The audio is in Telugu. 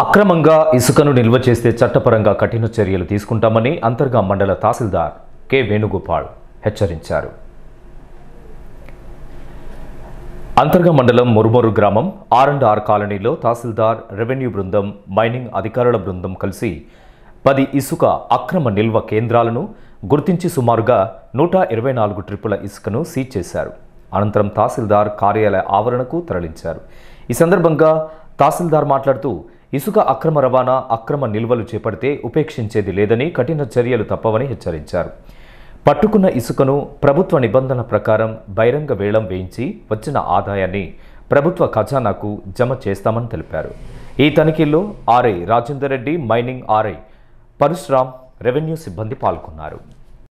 అక్రమంగా ఇసుకను నిల్వ చేస్తే చట్టపరంగా కఠిన చర్యలు తీసుకుంటామని అంతర్గా మండల తహసీల్దార్ కె వేణుగోపాల్ హెచ్చరించారు అంతర్గా మండలం మురుమూరు గ్రామం ఆర్ అండ్ ఆర్ కాలనీలో తహసీల్దార్ రెవెన్యూ బృందం మైనింగ్ అధికారుల బృందం కలిసి పది ఇసుక అక్రమ నిల్వ కేంద్రాలను గుర్తించి సుమారుగా నూట ఇరవై నాలుగు ట్రిపుల ఇసుకను సీజ్ చేశారు అనంతరం తహసీల్దార్ కార్యాలయ ఆవరణకు తరలించారు ఈ సందర్భంగా తహసీల్దార్ మాట్లాడుతూ ఇసుక అక్రమ రవాణా అక్రమ నిల్వలు చేపడితే ఉపేక్షించేది లేదని కఠిన చర్యలు తప్పవని హెచ్చరించారు పట్టుకున్న ఇసుకను ప్రభుత్వ నిబంధన ప్రకారం బహిరంగ వేళం వేయించి వచ్చిన ఆదాయాన్ని ప్రభుత్వ ఖజానాకు జమ చేస్తామని తెలిపారు ఈ తనిఖీల్లో RI Rajender Reddy mining RI Parashuram revenue సిబ్బంది పాల్గొన్నారు